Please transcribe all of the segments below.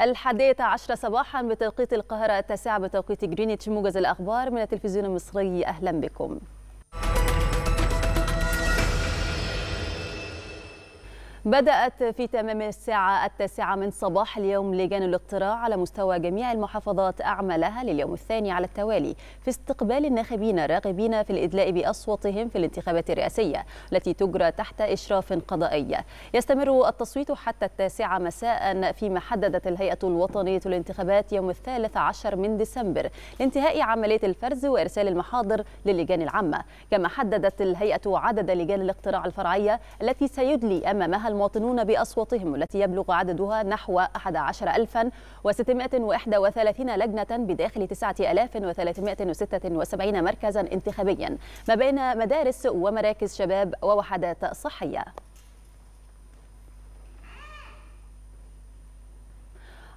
الحادية عشر صباحا بتوقيت القاهرة التاسعة بتوقيت جرينتش موجز الأخبار من التلفزيون المصري أهلا بكم بدأت في تمام الساعة التاسعة من صباح اليوم لجان الاقتراع على مستوى جميع المحافظات أعمالها لليوم الثاني على التوالي في استقبال الناخبين الراغبين في الإدلاء بأصواتهم في الانتخابات الرئاسية التي تجرى تحت إشراف قضائي يستمر التصويت حتى التاسعة مساء فيما حددت الهيئة الوطنية للانتخابات يوم الثالث عشر من ديسمبر لانتهاء عملية الفرز وإرسال المحاضر للجان العامة كما حددت الهيئة عدد لجان الاقتراع الفرعية التي سيدلي أمامها المواطنون بأصواتهم التي يبلغ عددها نحو 11631 لجنة بداخل 9376 مركزا انتخابيا ما بين مدارس ومراكز شباب ووحدات صحية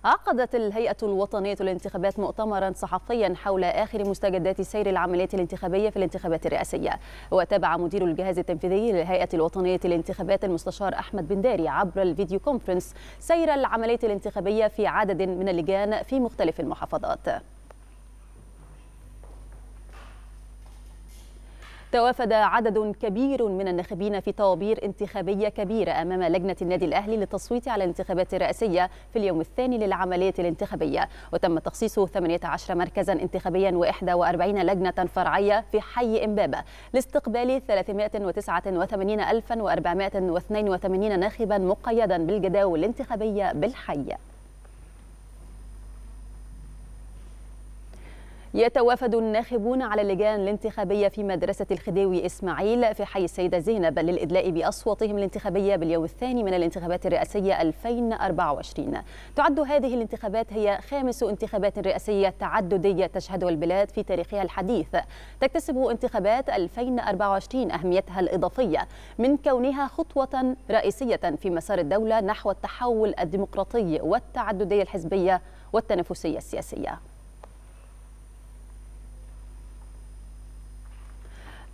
عقدت الهيئة الوطنية للانتخابات مؤتمرا صحفيا حول آخر مستجدات سير العمليات الانتخابية في الانتخابات الرئاسية وتابع مدير الجهاز التنفيذي للهيئة الوطنية للانتخابات المستشار أحمد بن داري عبر الفيديو كونفرنس سير العمليات الانتخابية في عدد من اللجان في مختلف المحافظات توافد عدد كبير من الناخبين في طوابير انتخابية كبيرة أمام لجنة النادي الأهلي للتصويت على الانتخابات الرئاسية في اليوم الثاني للعملية الانتخابية وتم تخصيص 18 مركزا انتخابيا و41 لجنة فرعية في حي إمبابة لاستقبال 389482 ناخبا مقيدا بالجداول الانتخابية بالحي يتوافد الناخبون على اللجان الانتخابية في مدرسة الخديوي إسماعيل في حي السيدة زينب للإدلاء بأصواتهم الانتخابية باليوم الثاني من الانتخابات الرئاسية 2024 تعد هذه الانتخابات هي خامس انتخابات رئاسية تعددية تشهدها البلاد في تاريخها الحديث تكتسب انتخابات 2024 أهميتها الإضافية من كونها خطوة رئيسية في مسار الدولة نحو التحول الديمقراطي والتعددية الحزبية والتنافسية السياسية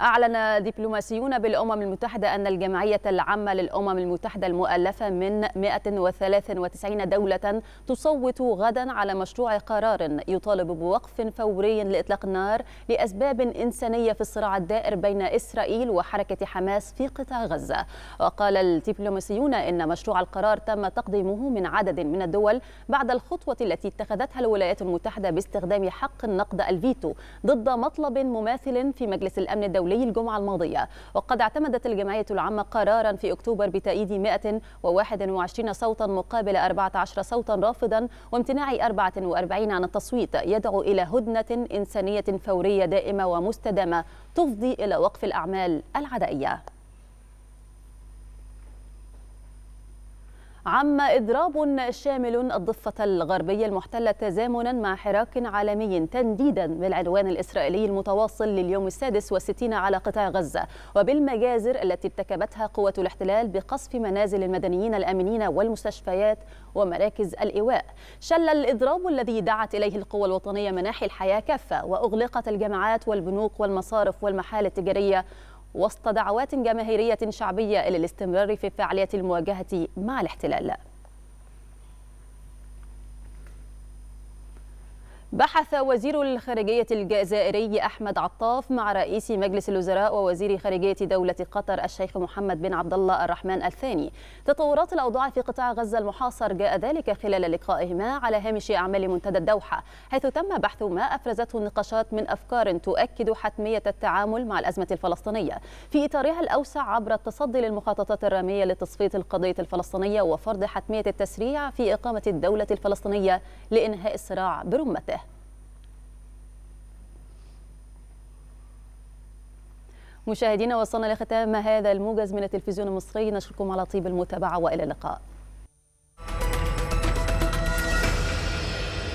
أعلن دبلوماسيون بالأمم المتحدة أن الجمعية العامة للأمم المتحدة المؤلفة من 193 دولة تصوت غدا على مشروع قرار يطالب بوقف فوري لإطلاق النار لأسباب إنسانية في الصراع الدائر بين إسرائيل وحركة حماس في قطاع غزة وقال الدبلوماسيون إن مشروع القرار تم تقديمه من عدد من الدول بعد الخطوة التي اتخذتها الولايات المتحدة باستخدام حق النقد الفيتو ضد مطلب مماثل في مجلس الأمن الدولي الدولي الجمعة الماضية وقد اعتمدت الجمعية العامة قرارا في أكتوبر بتأييد 121 صوتا مقابل 14 صوتا رافضا وامتناع 44 عن التصويت يدعو إلى هدنة إنسانية فورية دائمة ومستدامة تفضي إلى وقف الأعمال العدائية عم إضراب شامل الضفة الغربية المحتلة تزامنا مع حراك عالمي تنديدا بالعدوان الإسرائيلي المتواصل لليوم السادس والستين على قطاع غزة وبالمجازر التي ارتكبتها قوة الاحتلال بقصف منازل المدنيين الآمنين والمستشفيات ومراكز الإيواء شل الإضراب الذي دعت إليه القوى الوطنية مناحي الحياة كافة وأغلقت الجامعات والبنوك والمصارف والمحال التجارية وسط دعوات جماهيرية شعبية للاستمرار في فعالية المواجهة مع الاحتلال بحث وزير الخارجية الجزائري أحمد عطاف مع رئيس مجلس الوزراء ووزير خارجية دولة قطر الشيخ محمد بن عبد الله الرحمن الثاني تطورات الأوضاع في قطاع غزة المحاصر جاء ذلك خلال لقائهما على هامش أعمال منتدى الدوحة حيث تم بحث ما أفرزته النقاشات من أفكار تؤكد حتمية التعامل مع الأزمة الفلسطينية في إطارها الأوسع عبر التصدي للمخططات الرامية لتصفية القضية الفلسطينية وفرض حتمية التسريع في إقامة الدولة الفلسطينية لإنهاء الصراع برمته مشاهدينا وصلنا لختام هذا الموجز من التلفزيون المصري نشكركم على طيب المتابعة وإلى اللقاء